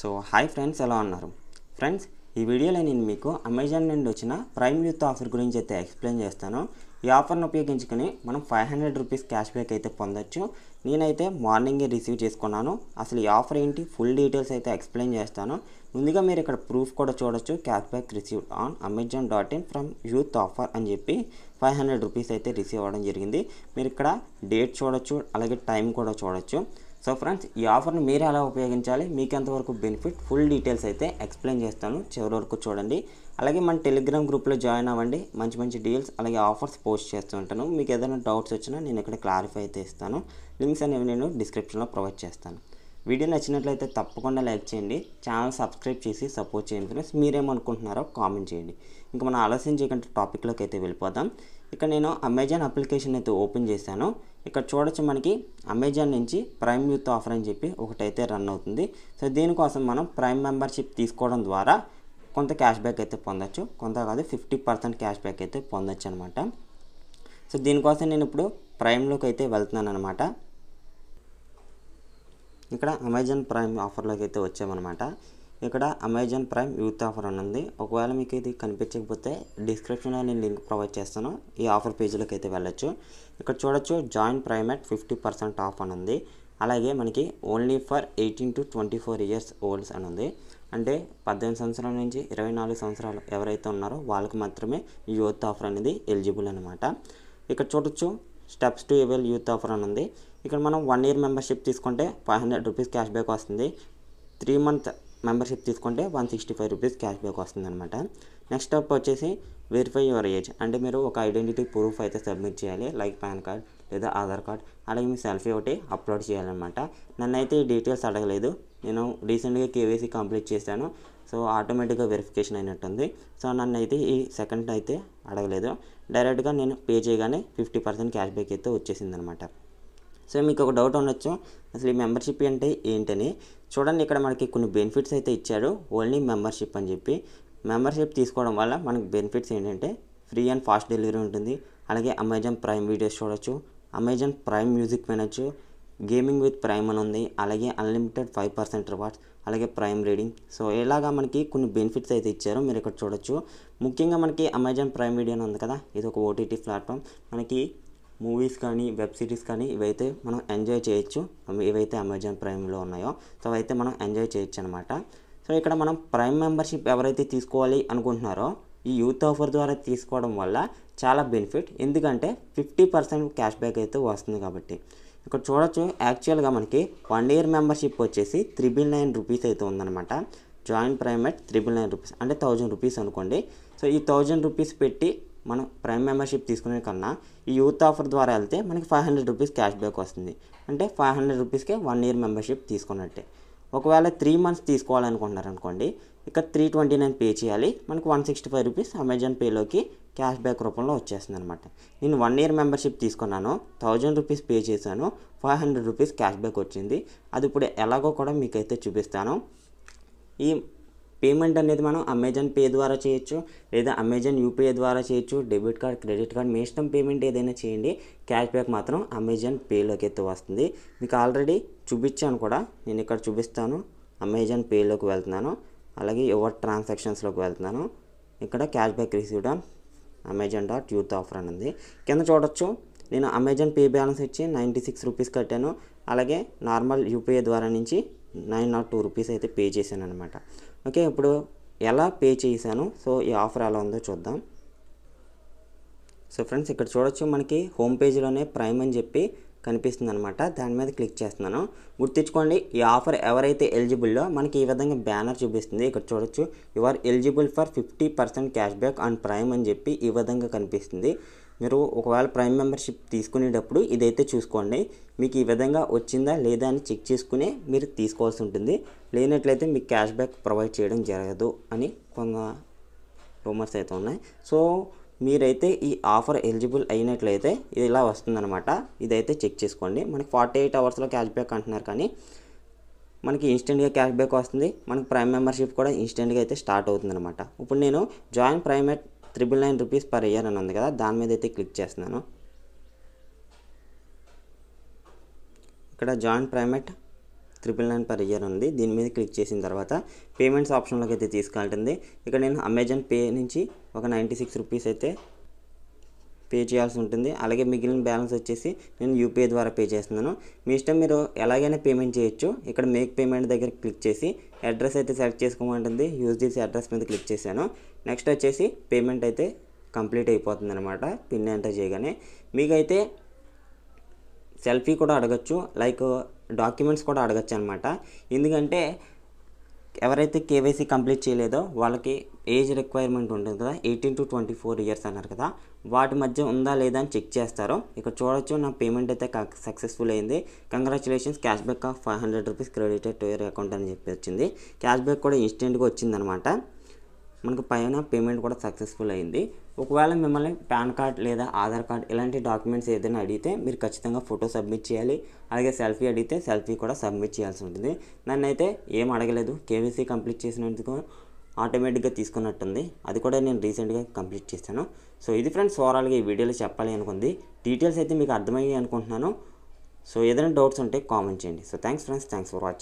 so hi friends ఎలా ఉన్నారు friends ఈ వీడియోలో నేను మీకు అమెజాన్ నుండి వచ్చిన ప్రైమ్ యూత్ ఆఫర్ గురించి అయితే ఎక్స్ప్లెయిన్ చేస్తాను ఈ ఆఫర్ను ఉపయోగించుకొని మనం five hundred rupees cash back అయితే పొందొచ్చు నేనైతే మార్నింగే రిసీవ్ చేసుకున్నాను అసలు ఈ ఆఫర్ ఏంటి ఫుల్ డీటెయిల్స్ అయితే ఎక్స్ప్లెయిన్ చేస్తాను ముందుగా మీరు ఇక్కడ ప్రూఫ్ కూడా చూడొచ్చు cash back receive on Amazon dot in from youth offer అని చెప్పి ఫైవ్ హండ్రెడ్ రూపీస్ అయితే రిసీవ్ అవ్వడం జరిగింది మీరు ఇక్కడ డేట్ చూడొచ్చు అలాగే టైం కూడా చూడొచ్చు సో ఫ్రెండ్స్ ఈ ఆఫర్ని మీరు ఎలా ఉపయోగించాలి మీకు ఎంతవరకు బెనిఫిట్ ఫుల్ డీటెయిల్స్ అయితే ఎక్స్ప్లెయిన్ చేస్తాను చివరి వరకు చూడండి అలాగే మన టెలిగ్రామ్ గ్రూప్లో జాయిన్ అవ్వండి మంచి మంచి డీల్స్ అలాగే ఆఫర్స్ పోస్ట్ చేస్తూ ఉంటాను మీకు ఏదైనా డౌట్స్ వచ్చినా నేను ఇక్కడ క్లారిఫై అయితే ఇస్తాను లింక్స్ అనేవి నేను డిస్క్రిప్షన్లో ప్రొవైడ్ చేస్తాను వీడియో నచ్చినట్లయితే తప్పకుండా లైక్ చేయండి ఛానల్ సబ్స్క్రైబ్ చేసి సపోర్ట్ చేయండి ఫ్రెండ్స్ మీరేమనుకుంటున్నారో కామెంట్ చేయండి ఇంకా మనం ఆలస్యం చేయకుండా టాపిక్లోకి అయితే వెళ్ళిపోదాం ఇక్కడ నేను అమెజాన్ అప్లికేషన్ అయితే ఓపెన్ చేశాను ఇక్కడ చూడొచ్చు మనకి అమెజాన్ నుంచి ప్రైమ్ యూత్ ఆఫర్ అని చెప్పి ఒకటైతే రన్ అవుతుంది సో దీనికోసం మనం ప్రైమ్ మెంబర్షిప్ తీసుకోవడం ద్వారా కొంత క్యాష్ బ్యాక్ అయితే పొందొచ్చు కొంత కాదు ఫిఫ్టీ పర్సెంట్ క్యాష్ బ్యాక్ అయితే పొందొచ్చు అనమాట సో దీనికోసం నేను ఇప్పుడు ప్రైమ్లోకి అయితే వెళ్తున్నాను అనమాట ఇక్కడ అమెజాన్ ప్రైమ్ ఆఫర్లోకి అయితే వచ్చామన్నమాట ఇక్కడ అమెజాన్ ప్రైమ్ యూత్ ఆఫర్ అని ఉంది ఒకవేళ మీకు ఇది కనిపించకపోతే డిస్క్రిప్షన్లో నేను లింక్ ప్రొవైడ్ చేస్తాను ఈ ఆఫర్ పేజీలోకి అయితే వెళ్ళొచ్చు ఇక్కడ చూడొచ్చు join prime at fifty percent off అని ఉంది అలాగే మనకి only for eighteen to twenty four years olds అని ఉంది అంటే పద్దెనిమిది సంవత్సరాల నుంచి ఇరవై నాలుగు సంవత్సరాలు ఎవరైతే ఉన్నారో వాళ్ళకి మాత్రమే ఈ యూత్ ఆఫర్ అనేది ఎలిజిబుల్ అనమాట ఇక్కడ చూడొచ్చు steps to avail youth offer అని ఉంది ఇక్కడ మనం వన్ ఇయర్ మెంబర్షిప్ తీసుకుంటే five hundred rupees cash back వస్తుంది త్రీ మంత్ మెంబర్షిప్ తీసుకుంటే one sixty five rupees cash back వస్తుంది అనమాట నెక్స్ట్ స్టెప్ వచ్చేసి వెరిఫై యువర్ ఏజ్ అంటే మీరు ఒక ఐడెంటిటీ ప్రూఫ్ అయితే సబ్మిట్ చేయాలి లైక్ పాన్ కార్డ్ లేదా ఆధార్ కార్డ్ అలాగే మీ సెల్ఫీ ఒకటి అప్లోడ్ చేయాలన్నమాట నన్నైతే ఈ డీటెయిల్స్ అడగలేదు నేను రీసెంట్గా కేవైసీ కంప్లీట్ చేశాను సో ఆటోమేటిక్గా వెరిఫికేషన్ అయినట్టుంది సో నన్ను అయితే ఈ సెకండ్ అయితే అడగలేదు డైరెక్ట్గా నేను పే చేయగానే ఫిఫ్టీ పర్సెంట్ క్యాష్ బ్యాక్ అయితే వచ్చేసింది అనమాట సో మీకు ఒక డౌట్ ఉండొచ్చు అసలు ఈ మెంబర్షిప్ అంటే ఏంటని చూడండి ఇక్కడ మనకి కొన్ని బెనిఫిట్స్ అయితే ఇచ్చారు ఓన్లీ మెంబర్షిప్ అని చెప్పి మెంబర్షిప్ తీసుకోవడం వల్ల మనకి బెనిఫిట్స్ ఏంటంటే ఫ్రీ అండ్ ఫాస్ట్ డెలివరీ ఉంటుంది అలాగే అమెజాన్ ప్రైమ్ వీడియోస్ చూడొచ్చు అమెజాన్ ప్రైమ్ మ్యూజిక్ వినొచ్చు గేమింగ్ విత్ ప్రైమ్ అని ఉంది అలాగే అన్లిమిటెడ్ ఫైవ్ పర్సెంట్ రివార్డ్స్ అలాగే ప్రైమ్ రీడింగ్ సో ఇలాగా మనకి కొన్ని బెనిఫిట్స్ అయితే ఇచ్చారు మీరు ఇక్కడ చూడొచ్చు ముఖ్యంగా మనకి అమెజాన్ ప్రైమ్ వీడియో ఉంది కదా ఇది ఒక ఓటీటీ ప్లాట్ఫామ్ మనకి మూవీస్ కానీ వెబ్ సిరీస్ కానీ ఇవైతే మనం ఎంజాయ్ చేయొచ్చు ఇవైతే అమెజాన్ ప్రైమ్లో ఉన్నాయో సో అవైతే మనం ఎంజాయ్ చేయొచ్చు అనమాట సో ఇక్కడ మనం ప్రైమ్ మెంబర్షిప్ ఎవరైతే తీసుకోవాలి అనుకుంటున్నారో ఈ యూత్ ఆఫర్ ద్వారా తీసుకోవడం వల్ల చాలా బెనిఫిట్ ఎందుకంటే ఫిఫ్టీ పర్సెంట్ క్యాష్ బ్యాక్ అయితే వస్తుంది కాబట్టి ఇక్కడ చూడొచ్చు యాక్చువల్గా మనకి వన్ ఇయర్ మెంబర్షిప్ వచ్చేసి త్రిబుల్ నైన్ రూపీస్ అయితే ఉందన్నమాట join Prime at triple nine rupees అంటే థౌజండ్ రూపీస్ అనుకోండి సో ఈ థౌజండ్ రూపీస్ పెట్టి మనం ప్రైమ్ మెంబర్షిప్ తీసుకునే కన్నా ఈ యూత్ ఆఫర్ ద్వారా వెళ్తే మనకి five hundred rupees cash back వస్తుంది అంటే ఫైవ్ హండ్రెడ్ రూపీస్కే వన్ ఇయర్ మెంబర్షిప్ తీసుకున్నట్టే ఒకవేళ త్రీ మంత్స్ తీసుకోవాలనుకుంటున్నారనుకోండి అనుకోండి ఇక్కడ త్రీ ట్వంటీ నైన్ పే చేయాలి మనకు one sixty five rupees Amazon పేలోకి క్యాష్ బ్యాక్ రూపంలో వచ్చేస్తుంది అనమాట నేను వన్ ఇయర్ మెంబర్షిప్ తీసుకున్నాను థౌజండ్ రూపీస్ పే చేశాను five hundred rupees cash back వచ్చింది అది ఇప్పుడు ఎలాగో కూడా మీకైతే చూపిస్తాను ఈ పేమెంట్ అనేది మనం అమెజాన్ పే ద్వారా చేయొచ్చు లేదా అమెజాన్ యూపీఐ ద్వారా చేయొచ్చు డెబిట్ కార్డ్ క్రెడిట్ కార్డ్ మీ ఇష్టం పేమెంట్ ఏదైనా చేయండి క్యాష్ బ్యాక్ మాత్రం అమెజాన్ పేలోకి అయితే వస్తుంది మీకు ఆల్రెడీ చూపించాను కూడా నేను ఇక్కడ చూపిస్తాను అమెజాన్ పేలోకి వెళ్తున్నాను అలాగే ఎవర్ ట్రాన్సాక్షన్స్లోకి వెళ్తున్నాను ఇక్కడ cash back received on Amazon dot youth offer అని ఉంది కింద చూడొచ్చు నేను అమెజాన్ పే బ్యాలెన్స్ ఇచ్చి నైంటీ సిక్స్ రూపీస్ కట్టాను అలాగే నార్మల్ యూపీఐ ద్వారా నుంచి నైన్ నాట్ టూ రూపీస్ అయితే పే చేశాను అనమాట ఓకే ఇప్పుడు ఎలా పే చేశాను సో ఈ ఆఫర్ ఎలా ఉందో చూద్దాం సో ఫ్రెండ్స్ ఇక్కడ చూడొచ్చు మనకి హోమ్ పేజ్లోనే ప్రైమ్ అని చెప్పి కనిపిస్తుంది అనమాట దాని మీద క్లిక్ చేస్తున్నాను గుర్తించుకోండి ఈ ఆఫర్ ఎవరైతే ఎలిజిబుల్లో మనకి ఈ విధంగా బ్యానర్ చూపిస్తుంది ఇక్కడ చూడొచ్చు you are eligible for fifty percent cash back on Prime అని చెప్పి ఈ విధంగా కనిపిస్తుంది మీరు ఒకవేళ ప్రైమ్ మెంబర్షిప్ తీసుకునేటప్పుడు ఇదైతే చూసుకోండి మీకు ఈ విధంగా వచ్చిందా లేదా అని చెక్ చేసుకుని మీరు తీసుకోవాల్సి ఉంటుంది లేనట్లయితే మీకు క్యాష్ బ్యాక్ ప్రొవైడ్ చేయడం జరగదు అని కొంత రూమర్స్ అయితే ఉన్నాయి సో మీరైతే ఈ ఆఫర్ ఎలిజిబుల్ అయినట్లయితే ఇది ఇలా వస్తుందన్నమాట ఇదైతే చెక్ చేసుకోండి మనకి ఫార్టీ ఎయిట్ అవర్స్లో క్యాష్ బ్యాక్ అంటున్నారు కానీ మనకి ఇన్స్టెంట్గా క్యాష్ బ్యాక్ వస్తుంది మనకి ప్రైమ్ మెంబర్షిప్ కూడా ఇన్స్టెంట్గా అయితే స్టార్ట్ అవుతుందన్నమాట ఇప్పుడు నేను join Prime at triple nine rupees per year అని ఉంది కదా దాని మీద అయితే క్లిక్ చేస్తున్నాను ఇక్కడ join Prime at triple nine per year ఉంది దీని మీద క్లిక్ చేసిన తర్వాత పేమెంట్స్ ఆప్షన్లోకి అయితే తీసుకెళ్తుంది ఇక్కడ నేను అమెజాన్ పే నుంచి ఒక నైంటీ సిక్స్ రూపీస్ అయితే పే చేయాల్సి ఉంటుంది అలాగే మిగిలిన బ్యాలెన్స్ వచ్చేసి నేను యూపీఐ ద్వారా పే చేస్తున్నాను మీ ఇష్టం మీరు ఎలాగైనా పేమెంట్ చేయొచ్చు ఇక్కడ మేక్ పేమెంట్ దగ్గర క్లిక్ చేసి అడ్రస్ అయితే సెలెక్ట్ చేసుకోమంటుంది యూజ్ చేసి అడ్రస్ మీద క్లిక్ చేశాను నెక్స్ట్ వచ్చేసి పేమెంట్ అయితే కంప్లీట్ అయిపోతుంది అనమాట పిన్ ఎంటర్ చేయగానే మీకైతే సెల్ఫీ కూడా అడగచ్చు లైక్ డాక్యుమెంట్స్ కూడా అడగచ్చు అనమాట ఎందుకంటే ఎవరైతే కేవైసీ కంప్లీట్ చేయలేదో వాళ్ళకి ఏజ్ రిక్వైర్మెంట్ ఉంటుంది కదా eighteen to twenty four years అన్నారు కదా వాటి మధ్య ఉందా లేదా అని చెక్ చేస్తారు ఇక్కడ చూడొచ్చు నా పేమెంట్ అయితే సక్సెస్ఫుల్ అయింది congratulations cash back of five hundred rupees credited to your account అని చెప్పి వచ్చింది క్యాష్ బ్యాక్ కూడా ఇన్స్టెంట్గా వచ్చిందనమాట మనకు పైన పేమెంట్ కూడా సక్సెస్ఫుల్ అయింది ఒకవేళ మిమ్మల్ని పాన్ కార్డ్ లేదా ఆధార్ కార్డ్ ఇలాంటి డాక్యుమెంట్స్ ఏదైనా అడిగితే మీరు ఖచ్చితంగా ఫోటో సబ్మిట్ చేయాలి అలాగే సెల్ఫీ అడిగితే సెల్ఫీ కూడా సబ్మిట్ చేయాల్సి ఉంటుంది నన్ను అయితే ఏం అడగలేదు కేవీసీ కంప్లీట్ చేసినందుకు ఆటోమేటిక్గా తీసుకున్నట్టుంది అది కూడా నేను రీసెంట్గా కంప్లీట్ చేశాను సో ఇది ఫ్రెండ్స్ ఓవరాల్గా ఈ వీడియోలో చెప్పాలి అనుకుంది డీటెయిల్స్ అయితే మీకు అర్థమయ్యాయి అనుకుంటున్నాను సో ఏదైనా డౌట్స్ ఉంటే కామెంట్ చేయండి so thanks friends thanks for watching